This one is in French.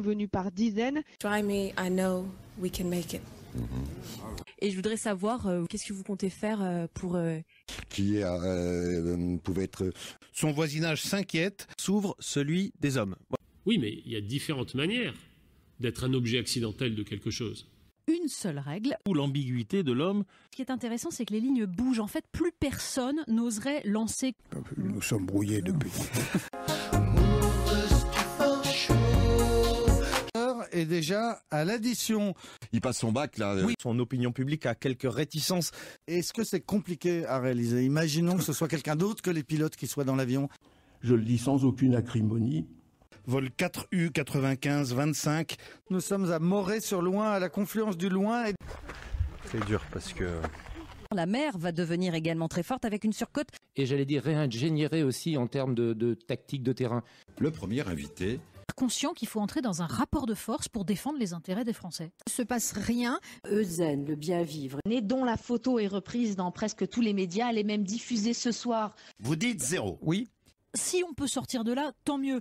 venus par dizaines. I know we can make it. Et je voudrais savoir euh, qu'est-ce que vous comptez faire euh, pour euh, qui pouvait être son voisinage s'inquiète, s'ouvre celui des hommes. Oui, mais il y a différentes manières d'être un objet accidentel de quelque chose. Une seule règle. Ou l'ambiguïté de l'homme. Ce qui est intéressant, c'est que les lignes bougent. En fait, plus personne n'oserait lancer. Nous sommes brouillés depuis. déjà à l'addition. Il passe son bac là. son opinion publique a quelques réticences. Est-ce que c'est compliqué à réaliser Imaginons que ce soit quelqu'un d'autre que les pilotes qui soient dans l'avion. Je le dis sans aucune acrimonie. Vol 4U 95-25. Nous sommes à moret sur Loin, à la confluence du Loin. C'est dur parce que la mer va devenir également très forte avec une surcote. Et j'allais dire réingénierée aussi en termes de, de, tactique de terrain. Le premier invité conscient qu'il faut entrer dans un rapport de force pour défendre les intérêts des Français. Il ne se passe rien. Euzen, le bien vivre, né dont la photo est reprise dans presque tous les médias, elle est même diffusée ce soir. Vous dites zéro. Oui. Si on peut sortir de là, tant mieux.